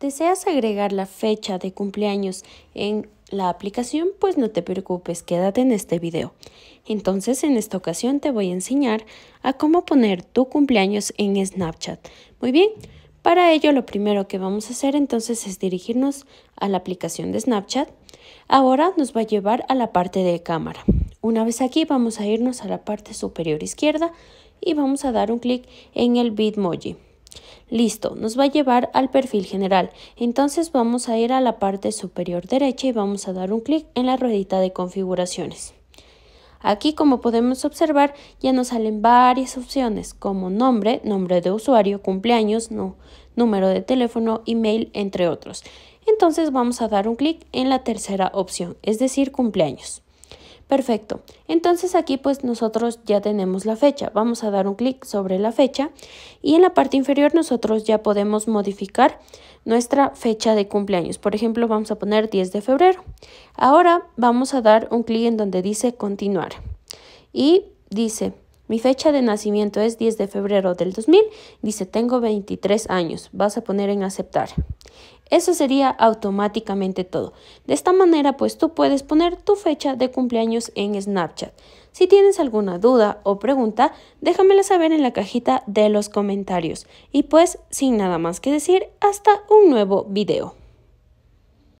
¿Deseas agregar la fecha de cumpleaños en la aplicación? Pues no te preocupes, quédate en este video. Entonces en esta ocasión te voy a enseñar a cómo poner tu cumpleaños en Snapchat. Muy bien, para ello lo primero que vamos a hacer entonces es dirigirnos a la aplicación de Snapchat. Ahora nos va a llevar a la parte de cámara. Una vez aquí vamos a irnos a la parte superior izquierda y vamos a dar un clic en el Bitmoji. Listo, nos va a llevar al perfil general. Entonces vamos a ir a la parte superior derecha y vamos a dar un clic en la ruedita de configuraciones. Aquí como podemos observar ya nos salen varias opciones como nombre, nombre de usuario, cumpleaños, número de teléfono, email, entre otros. Entonces vamos a dar un clic en la tercera opción, es decir, cumpleaños. Perfecto. Entonces aquí pues nosotros ya tenemos la fecha. Vamos a dar un clic sobre la fecha y en la parte inferior nosotros ya podemos modificar nuestra fecha de cumpleaños. Por ejemplo, vamos a poner 10 de febrero. Ahora vamos a dar un clic en donde dice continuar y dice mi fecha de nacimiento es 10 de febrero del 2000. Dice, tengo 23 años. Vas a poner en aceptar. Eso sería automáticamente todo. De esta manera, pues tú puedes poner tu fecha de cumpleaños en Snapchat. Si tienes alguna duda o pregunta, déjamela saber en la cajita de los comentarios. Y pues, sin nada más que decir, hasta un nuevo video.